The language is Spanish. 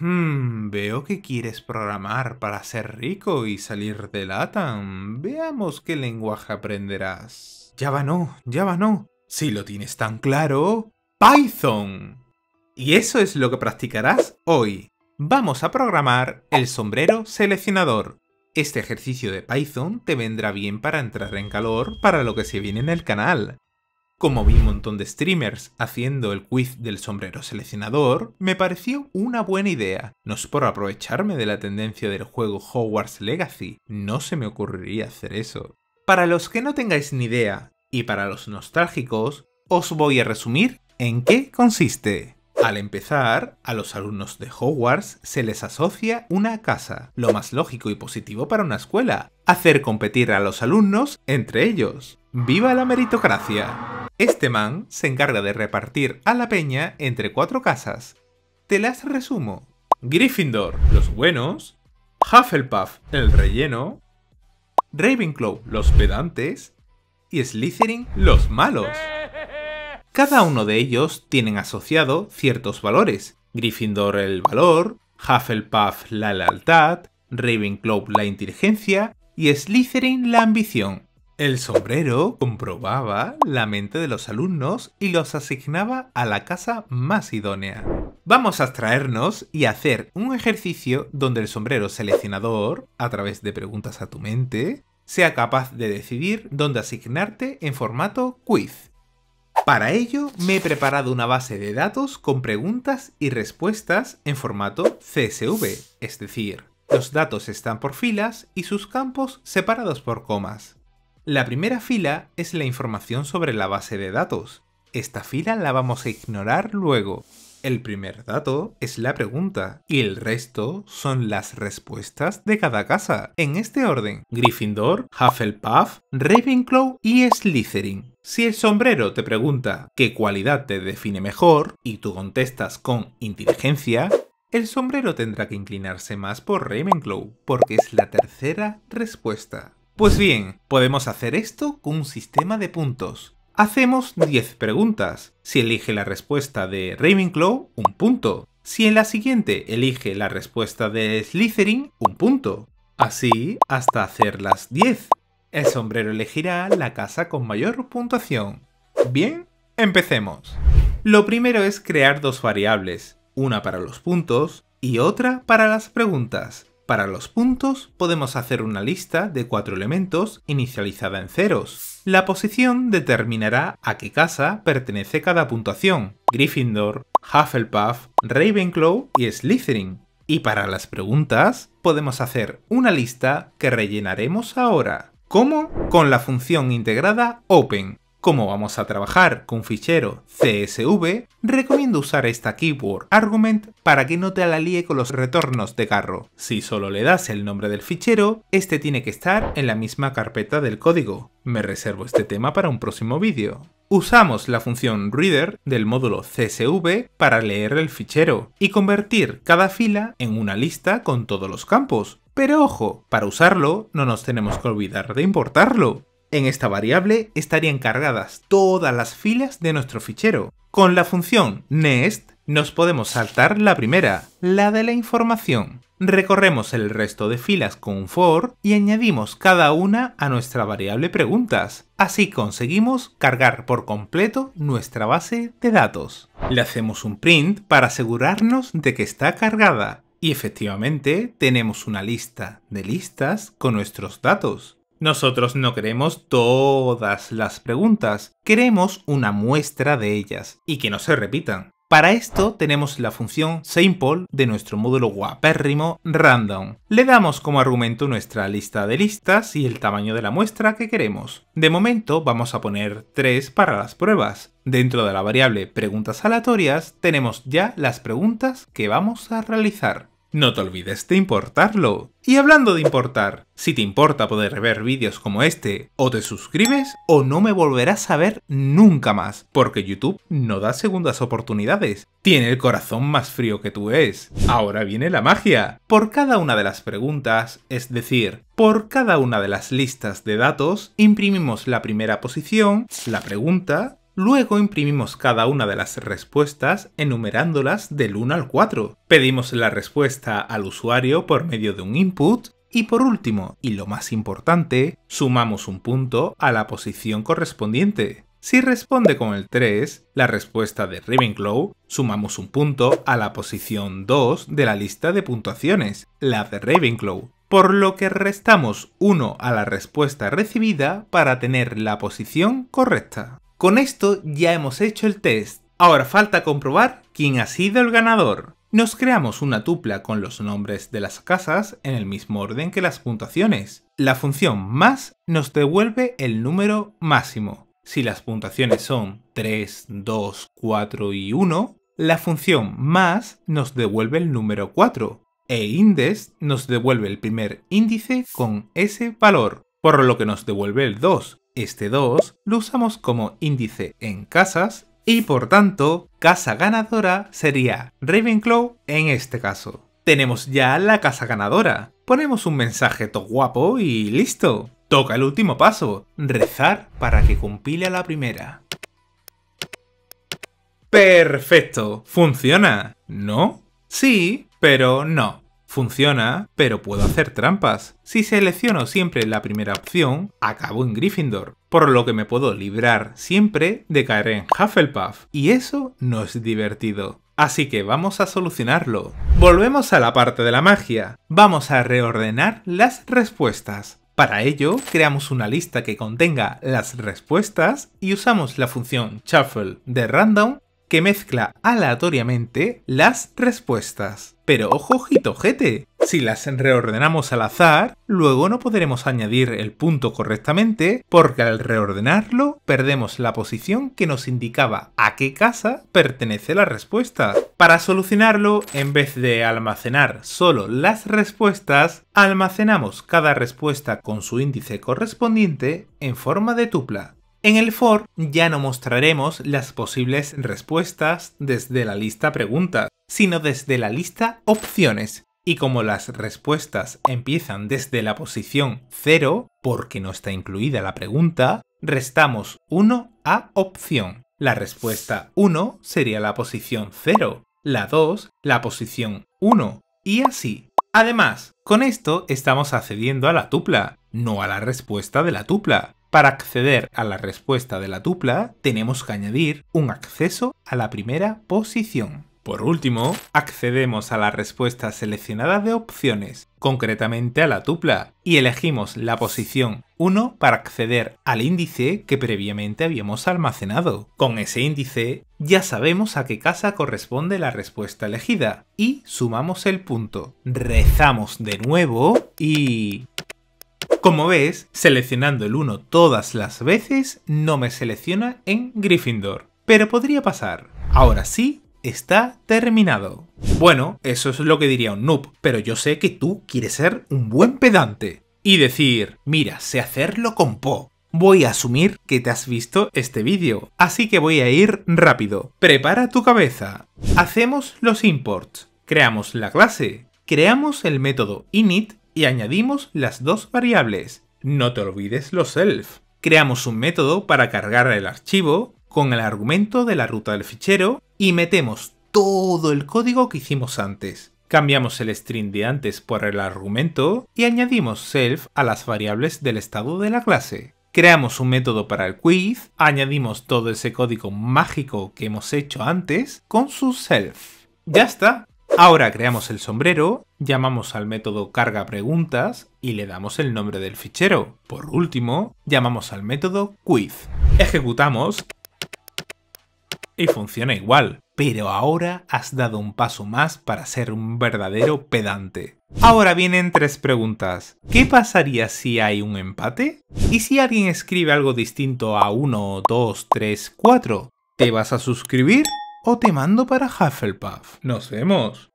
Hmm, veo que quieres programar para ser rico y salir de LATAM. Veamos qué lenguaje aprenderás. va no, va no. Si lo tienes tan claro, Python. Y eso es lo que practicarás hoy. Vamos a programar el sombrero seleccionador. Este ejercicio de Python te vendrá bien para entrar en calor para lo que se viene en el canal como vi un montón de streamers haciendo el quiz del sombrero seleccionador, me pareció una buena idea. No es por aprovecharme de la tendencia del juego Hogwarts Legacy, no se me ocurriría hacer eso. Para los que no tengáis ni idea, y para los nostálgicos, os voy a resumir en qué consiste. Al empezar, a los alumnos de Hogwarts se les asocia una casa, lo más lógico y positivo para una escuela, hacer competir a los alumnos entre ellos. ¡Viva la meritocracia! Este man se encarga de repartir a la peña entre cuatro casas. Te las resumo. Gryffindor, los buenos. Hufflepuff, el relleno. Ravenclaw, los pedantes. Y Slytherin, los malos. Cada uno de ellos tienen asociado ciertos valores. Gryffindor el valor, Hufflepuff la lealtad, Ravenclaw la inteligencia y Slytherin la ambición. El sombrero comprobaba la mente de los alumnos y los asignaba a la casa más idónea. Vamos a extraernos y hacer un ejercicio donde el sombrero seleccionador, a través de preguntas a tu mente, sea capaz de decidir dónde asignarte en formato quiz. Para ello me he preparado una base de datos con preguntas y respuestas en formato CSV, es decir, los datos están por filas y sus campos separados por comas. La primera fila es la información sobre la base de datos. Esta fila la vamos a ignorar luego. El primer dato es la pregunta y el resto son las respuestas de cada casa, en este orden. Gryffindor, Hufflepuff, Ravenclaw y Slytherin. Si el sombrero te pregunta qué cualidad te define mejor y tú contestas con inteligencia, el sombrero tendrá que inclinarse más por Ravenclaw, porque es la tercera respuesta. Pues bien, podemos hacer esto con un sistema de puntos. Hacemos 10 preguntas. Si elige la respuesta de Ravenclaw, un punto. Si en la siguiente elige la respuesta de Slytherin, un punto. Así hasta hacer las 10. El sombrero elegirá la casa con mayor puntuación. Bien, empecemos. Lo primero es crear dos variables, una para los puntos y otra para las preguntas. Para los puntos podemos hacer una lista de cuatro elementos inicializada en ceros. La posición determinará a qué casa pertenece cada puntuación, Gryffindor, Hufflepuff, Ravenclaw y Slytherin. Y para las preguntas podemos hacer una lista que rellenaremos ahora. ¿Cómo? Con la función integrada Open, como vamos a trabajar con fichero CSV, recomiendo usar esta keyword argument para que no te la con los retornos de carro. Si solo le das el nombre del fichero, este tiene que estar en la misma carpeta del código. Me reservo este tema para un próximo vídeo. Usamos la función reader del módulo CSV para leer el fichero y convertir cada fila en una lista con todos los campos. Pero ojo, para usarlo no nos tenemos que olvidar de importarlo. En esta variable estarían cargadas todas las filas de nuestro fichero. Con la función nest nos podemos saltar la primera, la de la información. Recorremos el resto de filas con un for y añadimos cada una a nuestra variable preguntas. Así conseguimos cargar por completo nuestra base de datos. Le hacemos un print para asegurarnos de que está cargada. Y efectivamente tenemos una lista de listas con nuestros datos. Nosotros no queremos todas las preguntas, queremos una muestra de ellas y que no se repitan. Para esto tenemos la función simple de nuestro módulo guapérrimo random. Le damos como argumento nuestra lista de listas y el tamaño de la muestra que queremos. De momento vamos a poner 3 para las pruebas. Dentro de la variable preguntas aleatorias tenemos ya las preguntas que vamos a realizar. No te olvides de importarlo. Y hablando de importar, si te importa poder ver vídeos como este, o te suscribes o no me volverás a ver nunca más, porque YouTube no da segundas oportunidades. Tiene el corazón más frío que tú es. Ahora viene la magia. Por cada una de las preguntas, es decir, por cada una de las listas de datos, imprimimos la primera posición, la pregunta, Luego imprimimos cada una de las respuestas enumerándolas del 1 al 4. Pedimos la respuesta al usuario por medio de un input y por último, y lo más importante, sumamos un punto a la posición correspondiente. Si responde con el 3, la respuesta de Ravenclaw, sumamos un punto a la posición 2 de la lista de puntuaciones, la de Ravenclaw, por lo que restamos 1 a la respuesta recibida para tener la posición correcta. Con esto ya hemos hecho el test. Ahora falta comprobar quién ha sido el ganador. Nos creamos una tupla con los nombres de las casas en el mismo orden que las puntuaciones. La función más nos devuelve el número máximo. Si las puntuaciones son 3, 2, 4 y 1, la función más nos devuelve el número 4 e index nos devuelve el primer índice con ese valor, por lo que nos devuelve el 2, este 2 lo usamos como índice en casas y por tanto, casa ganadora sería Ravenclaw en este caso. Tenemos ya la casa ganadora. Ponemos un mensaje todo guapo y listo. Toca el último paso, rezar para que compile a la primera. Perfecto, funciona, ¿no? Sí, pero no. Funciona, pero puedo hacer trampas. Si selecciono siempre la primera opción, acabo en Gryffindor, por lo que me puedo librar siempre de caer en Hufflepuff, y eso no es divertido. Así que vamos a solucionarlo. Volvemos a la parte de la magia. Vamos a reordenar las respuestas. Para ello, creamos una lista que contenga las respuestas y usamos la función shuffle de random que mezcla aleatoriamente las respuestas. Pero ojo, ojito, Si las reordenamos al azar, luego no podremos añadir el punto correctamente, porque al reordenarlo perdemos la posición que nos indicaba a qué casa pertenece la respuesta. Para solucionarlo, en vez de almacenar solo las respuestas, almacenamos cada respuesta con su índice correspondiente en forma de tupla. En el for ya no mostraremos las posibles respuestas desde la lista preguntas, sino desde la lista opciones. Y como las respuestas empiezan desde la posición 0, porque no está incluida la pregunta, restamos 1 a opción. La respuesta 1 sería la posición 0, la 2 la posición 1, y así. Además, con esto estamos accediendo a la tupla, no a la respuesta de la tupla, para acceder a la respuesta de la tupla, tenemos que añadir un acceso a la primera posición. Por último, accedemos a la respuesta seleccionada de opciones, concretamente a la tupla, y elegimos la posición 1 para acceder al índice que previamente habíamos almacenado. Con ese índice ya sabemos a qué casa corresponde la respuesta elegida y sumamos el punto. Rezamos de nuevo y... Como ves, seleccionando el 1 todas las veces no me selecciona en Gryffindor, pero podría pasar. Ahora sí, está terminado. Bueno, eso es lo que diría un noob, pero yo sé que tú quieres ser un buen pedante. Y decir, mira, sé hacerlo con Po. Voy a asumir que te has visto este vídeo, así que voy a ir rápido. Prepara tu cabeza. Hacemos los imports, creamos la clase, creamos el método init y añadimos las dos variables. No te olvides los self. Creamos un método para cargar el archivo con el argumento de la ruta del fichero y metemos todo el código que hicimos antes. Cambiamos el string de antes por el argumento y añadimos self a las variables del estado de la clase. Creamos un método para el quiz, añadimos todo ese código mágico que hemos hecho antes con su self. Ya está, Ahora creamos el sombrero, llamamos al método carga preguntas y le damos el nombre del fichero. Por último, llamamos al método quiz. Ejecutamos y funciona igual. Pero ahora has dado un paso más para ser un verdadero pedante. Ahora vienen tres preguntas. ¿Qué pasaría si hay un empate? ¿Y si alguien escribe algo distinto a 1, 2, 3, 4? ¿Te vas a suscribir o te mando para Hufflepuff? ¡Nos vemos!